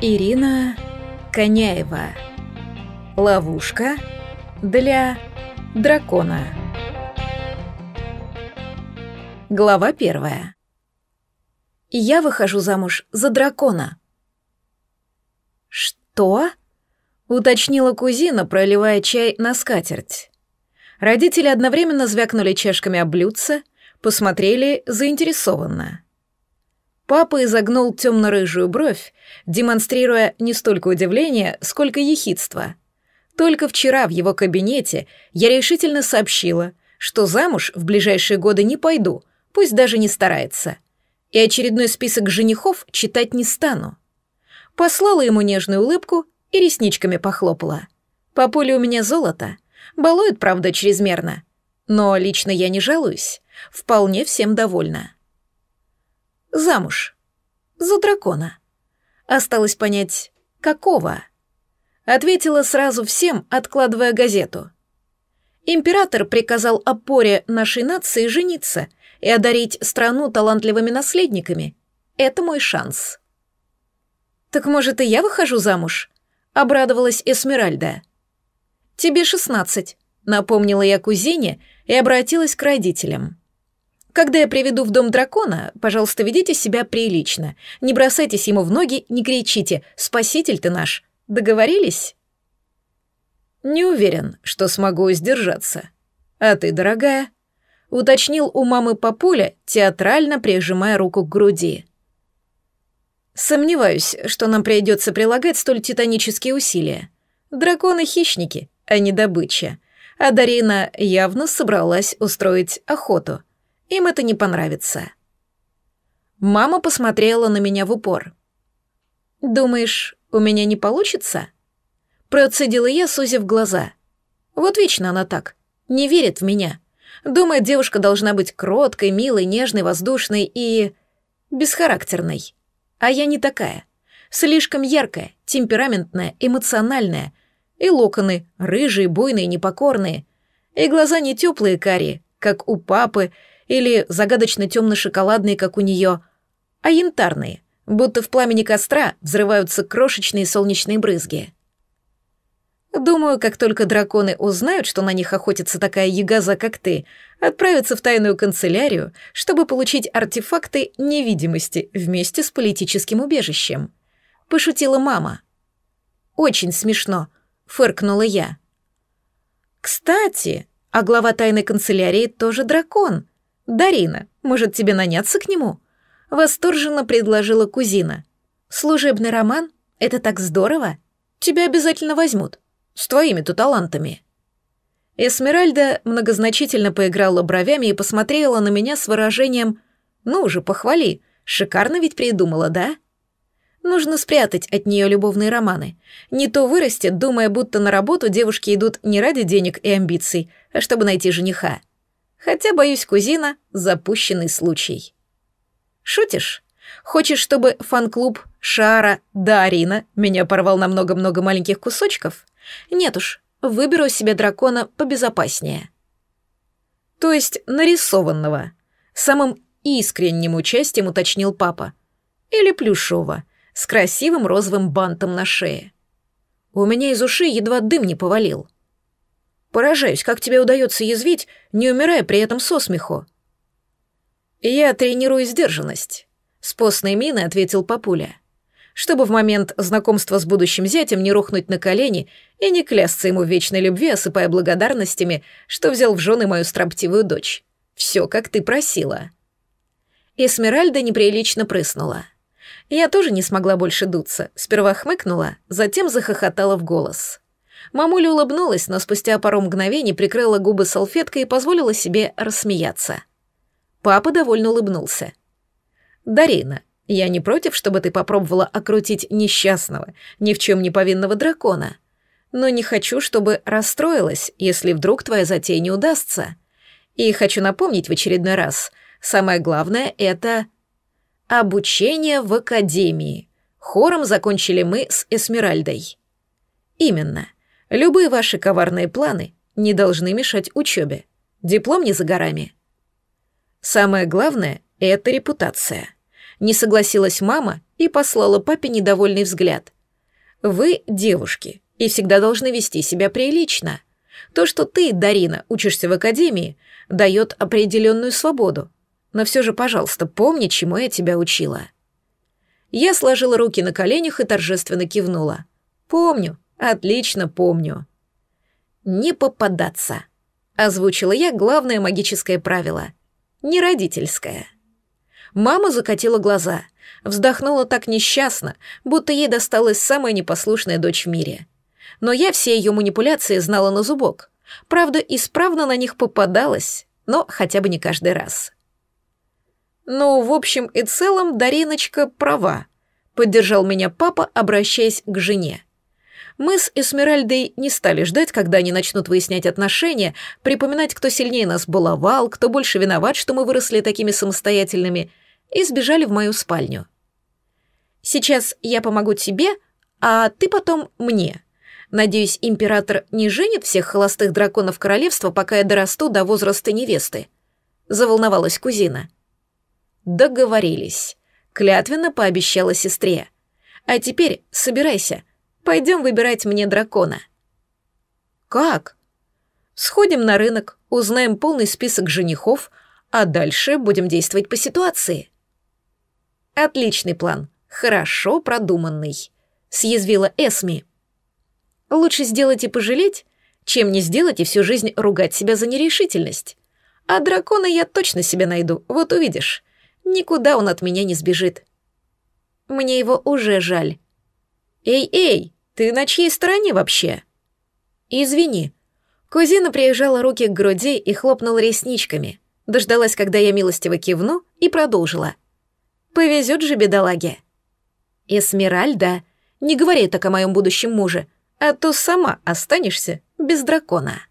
Ирина Коняева. Ловушка для дракона. Глава первая. Я выхожу замуж за дракона. Что? уточнила кузина, проливая чай на скатерть. Родители одновременно звякнули чашками о блюдце, посмотрели заинтересованно. Папа изогнул темно-рыжую бровь, демонстрируя не столько удивление, сколько ехидство. Только вчера в его кабинете я решительно сообщила, что замуж в ближайшие годы не пойду, пусть даже не старается. И очередной список женихов читать не стану. Послала ему нежную улыбку и ресничками похлопала. По полю у меня золото. Балует, правда, чрезмерно. Но лично я не жалуюсь. Вполне всем довольна. Замуж. За дракона. Осталось понять, какого. Ответила сразу всем, откладывая газету. Император приказал опоре нашей нации жениться и одарить страну талантливыми наследниками. Это мой шанс. «Так, может, и я выхожу замуж?» — обрадовалась Эсмеральда. «Тебе шестнадцать», — напомнила я кузине и обратилась к родителям. Когда я приведу в дом дракона, пожалуйста, ведите себя прилично. Не бросайтесь ему в ноги, не кричите «Спаситель ты наш!» Договорились? Не уверен, что смогу сдержаться. А ты, дорогая?» Уточнил у мамы папуля, театрально прижимая руку к груди. «Сомневаюсь, что нам придется прилагать столь титанические усилия. Драконы — хищники, а не добыча. А Дарина явно собралась устроить охоту». Им это не понравится. Мама посмотрела на меня в упор. «Думаешь, у меня не получится?» Процедила я, сузив глаза. Вот вечно она так. Не верит в меня. Думает, девушка должна быть кроткой, милой, нежной, воздушной и... бесхарактерной. А я не такая. Слишком яркая, темпераментная, эмоциональная. И локоны рыжие, буйные, непокорные. И глаза не теплые карие, как у папы, или загадочно темно-шоколадные, как у нее, а янтарные, будто в пламени костра взрываются крошечные солнечные брызги. Думаю, как только драконы узнают, что на них охотится такая ягоза, как ты, отправятся в тайную канцелярию, чтобы получить артефакты невидимости вместе с политическим убежищем. Пошутила мама. «Очень смешно», — фыркнула я. «Кстати, а глава тайной канцелярии тоже дракон», «Дарина, может, тебе наняться к нему?» — восторженно предложила кузина. «Служебный роман? Это так здорово! Тебя обязательно возьмут. С твоими-то талантами!» Эсмеральда многозначительно поиграла бровями и посмотрела на меня с выражением «Ну же, похвали! Шикарно ведь придумала, да?» Нужно спрятать от нее любовные романы. Не то вырастет, думая, будто на работу девушки идут не ради денег и амбиций, а чтобы найти жениха. Хотя, боюсь, кузина — запущенный случай. Шутишь? Хочешь, чтобы фан-клуб Шара Дарина меня порвал на много-много маленьких кусочков? Нет уж, выберу себе дракона побезопаснее. То есть нарисованного. Самым искренним участием уточнил папа. Или плюшевого, с красивым розовым бантом на шее. У меня из ушей едва дым не повалил. Поражаюсь, как тебе удается язвить, не умирая при этом со смеху». «Я тренирую сдержанность», — с постной миной ответил папуля, «чтобы в момент знакомства с будущим зятем не рухнуть на колени и не клясться ему в вечной любви, осыпая благодарностями, что взял в жены мою строптивую дочь. Все, как ты просила». Эсмеральда неприлично прыснула. Я тоже не смогла больше дуться. Сперва хмыкнула, затем захохотала в голос. Мамуля улыбнулась, но спустя пару мгновений прикрыла губы салфеткой и позволила себе рассмеяться. Папа довольно улыбнулся. «Дарина, я не против, чтобы ты попробовала окрутить несчастного, ни в чем не повинного дракона. Но не хочу, чтобы расстроилась, если вдруг твоя затея не удастся. И хочу напомнить в очередной раз, самое главное — это обучение в академии. Хором закончили мы с Эсмеральдой. Именно. Любые ваши коварные планы не должны мешать учебе. Диплом не за горами. Самое главное — это репутация. Не согласилась мама и послала папе недовольный взгляд. Вы девушки и всегда должны вести себя прилично. То, что ты, Дарина, учишься в академии, дает определенную свободу. Но все же, пожалуйста, помни, чему я тебя учила. Я сложила руки на коленях и торжественно кивнула. Помню, Отлично помню. Не попадаться. Озвучила я главное магическое правило. Не родительское. Мама закатила глаза, вздохнула так несчастно, будто ей досталась самая непослушная дочь в мире. Но я все ее манипуляции знала на зубок. Правда, исправно на них попадалась, но хотя бы не каждый раз. Ну, в общем и целом, Дариночка права, поддержал меня папа, обращаясь к жене. Мы с Эсмеральдой не стали ждать, когда они начнут выяснять отношения, припоминать, кто сильнее нас баловал, кто больше виноват, что мы выросли такими самостоятельными, и сбежали в мою спальню. «Сейчас я помогу тебе, а ты потом мне. Надеюсь, император не женит всех холостых драконов королевства, пока я дорасту до возраста невесты», — заволновалась кузина. «Договорились», — клятвенно пообещала сестре. «А теперь собирайся» Пойдем выбирать мне дракона». «Как?» «Сходим на рынок, узнаем полный список женихов, а дальше будем действовать по ситуации». «Отличный план, хорошо продуманный», — съязвила Эсми. «Лучше сделать и пожалеть, чем не сделать и всю жизнь ругать себя за нерешительность. А дракона я точно себе найду, вот увидишь. Никуда он от меня не сбежит». «Мне его уже жаль», «Эй-эй, ты на чьей стороне вообще?» «Извини». Кузина приезжала руки к груди и хлопнула ресничками. Дождалась, когда я милостиво кивну, и продолжила. «Повезет же бедолаге». «Эсмеральда, не говори так о моем будущем муже, а то сама останешься без дракона».